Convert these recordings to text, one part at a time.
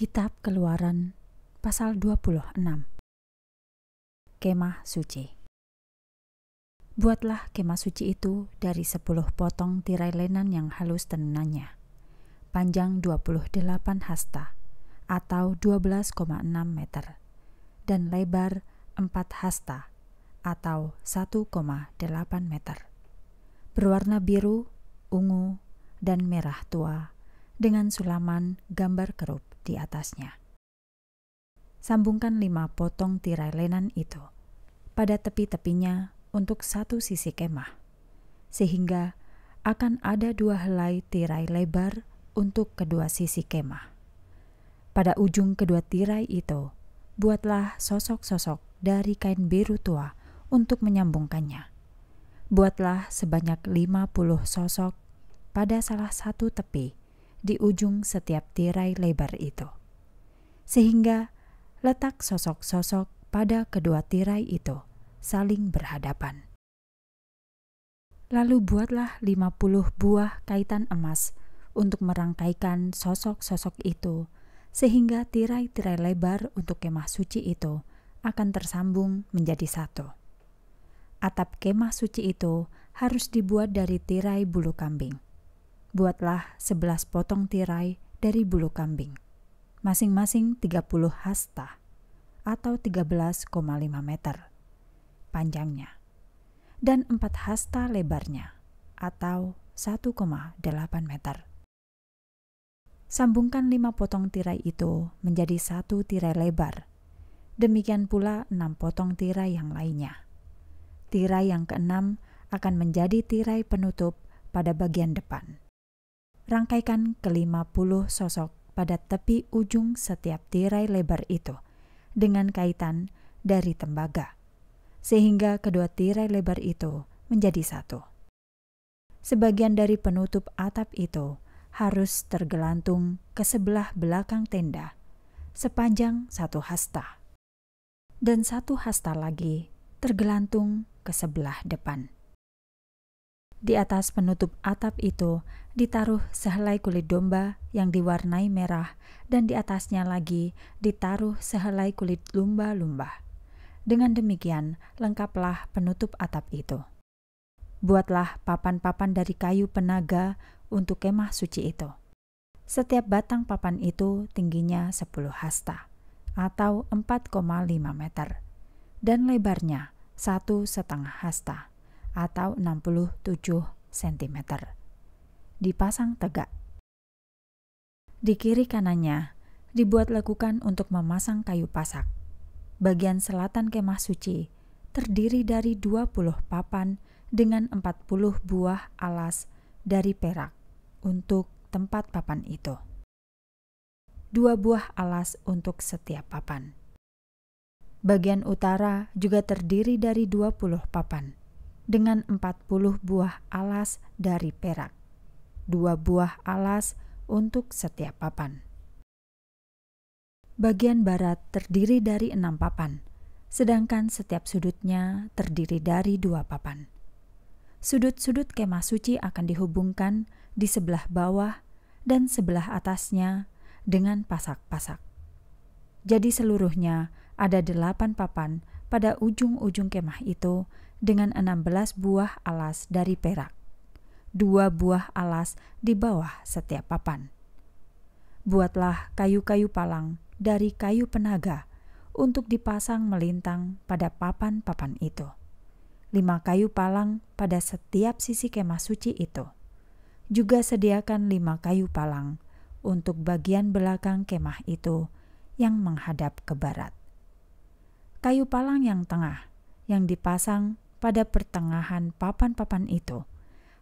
Kitab Keluaran pasal 26 Kemah Suci Buatlah kemah suci itu dari 10 potong tirai lenan yang halus tenunannya, panjang 28 hasta atau 12,6 meter, dan lebar 4 hasta atau 1,8 meter. Berwarna biru, ungu, dan merah tua dengan sulaman gambar kerup di atasnya. Sambungkan lima potong tirai lenan itu pada tepi-tepinya untuk satu sisi kemah, sehingga akan ada dua helai tirai lebar untuk kedua sisi kemah. Pada ujung kedua tirai itu, buatlah sosok-sosok dari kain biru tua untuk menyambungkannya. Buatlah sebanyak 50 sosok pada salah satu tepi di ujung setiap tirai lebar itu, sehingga letak sosok-sosok pada kedua tirai itu saling berhadapan. Lalu buatlah 50 buah kaitan emas untuk merangkaikan sosok-sosok itu, sehingga tirai-tirai lebar untuk kemah suci itu akan tersambung menjadi satu. Atap kemah suci itu harus dibuat dari tirai bulu kambing buatlah sebelas potong tirai dari bulu kambing, masing-masing 30 hasta atau 13,5 meter panjangnya dan 4 hasta lebarnya atau 1,8 meter. Sambungkan lima potong tirai itu menjadi satu tirai lebar. Demikian pula enam potong tirai yang lainnya. Tirai yang keenam akan menjadi tirai penutup pada bagian depan rangkaikan kelima puluh sosok pada tepi ujung setiap tirai lebar itu dengan kaitan dari tembaga, sehingga kedua tirai lebar itu menjadi satu. Sebagian dari penutup atap itu harus tergelantung ke sebelah belakang tenda sepanjang satu hasta, dan satu hasta lagi tergelantung ke sebelah depan. Di atas penutup atap itu ditaruh sehelai kulit domba yang diwarnai merah dan di atasnya lagi ditaruh sehelai kulit lumba-lumba. Dengan demikian, lengkaplah penutup atap itu. Buatlah papan-papan dari kayu penaga untuk kemah suci itu. Setiap batang papan itu tingginya 10 hasta atau 4,5 meter dan lebarnya satu setengah hasta atau 67 cm. Dipasang tegak. Di kiri kanannya dibuat lekukan untuk memasang kayu pasak. Bagian selatan kemah suci terdiri dari 20 papan dengan 40 buah alas dari perak untuk tempat papan itu. Dua buah alas untuk setiap papan. Bagian utara juga terdiri dari 20 papan dengan 40 buah alas dari perak, dua buah alas untuk setiap papan. Bagian barat terdiri dari enam papan, sedangkan setiap sudutnya terdiri dari dua papan. Sudut-sudut kemah suci akan dihubungkan di sebelah bawah dan sebelah atasnya dengan pasak-pasak. Jadi seluruhnya ada delapan papan pada ujung-ujung kemah itu dengan 16 buah alas dari perak. Dua buah alas di bawah setiap papan. Buatlah kayu-kayu palang dari kayu penaga untuk dipasang melintang pada papan-papan itu. Lima kayu palang pada setiap sisi kemah suci itu. Juga sediakan lima kayu palang untuk bagian belakang kemah itu yang menghadap ke barat kayu palang yang tengah yang dipasang pada pertengahan papan-papan itu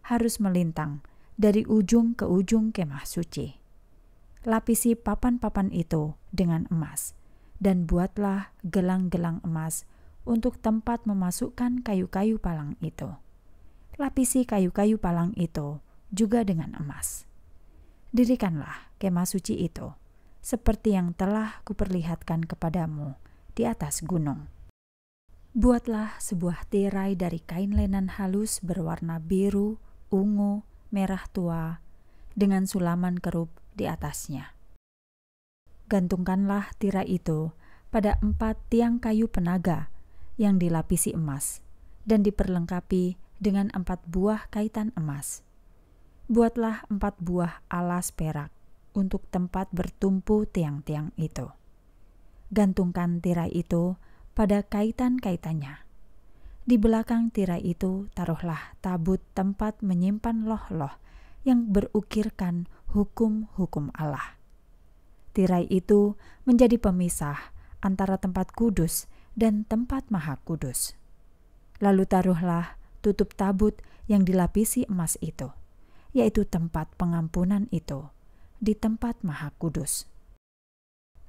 harus melintang dari ujung ke ujung kemah suci. Lapisi papan-papan itu dengan emas, dan buatlah gelang-gelang emas untuk tempat memasukkan kayu-kayu palang itu. Lapisi kayu-kayu palang itu juga dengan emas. Dirikanlah kemah suci itu, seperti yang telah kuperlihatkan kepadamu di atas gunung. Buatlah sebuah tirai dari kain lenan halus berwarna biru, ungu, merah tua, dengan sulaman kerup di atasnya. Gantungkanlah tirai itu pada empat tiang kayu penaga yang dilapisi emas dan diperlengkapi dengan empat buah kaitan emas. Buatlah empat buah alas perak untuk tempat bertumpu tiang-tiang itu. Gantungkan tirai itu pada kaitan-kaitannya. Di belakang tirai itu taruhlah tabut tempat menyimpan loh-loh yang berukirkan hukum-hukum Allah. Tirai itu menjadi pemisah antara tempat kudus dan tempat maha kudus. Lalu taruhlah tutup tabut yang dilapisi emas itu, yaitu tempat pengampunan itu, di tempat maha kudus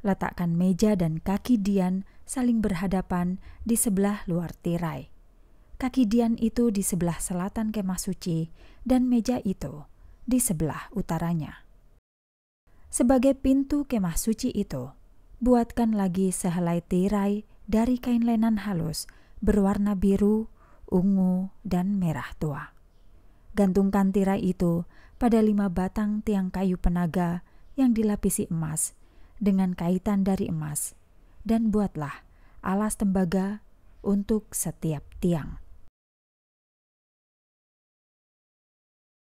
letakkan meja dan kaki Dian saling berhadapan di sebelah luar tirai. Kaki Dian itu di sebelah selatan kemah suci dan meja itu di sebelah utaranya. Sebagai pintu kemah suci itu, buatkan lagi sehelai tirai dari kain lenan halus berwarna biru, ungu, dan merah tua. Gantungkan tirai itu pada lima batang tiang kayu penaga yang dilapisi emas dengan kaitan dari emas, dan buatlah alas tembaga untuk setiap tiang.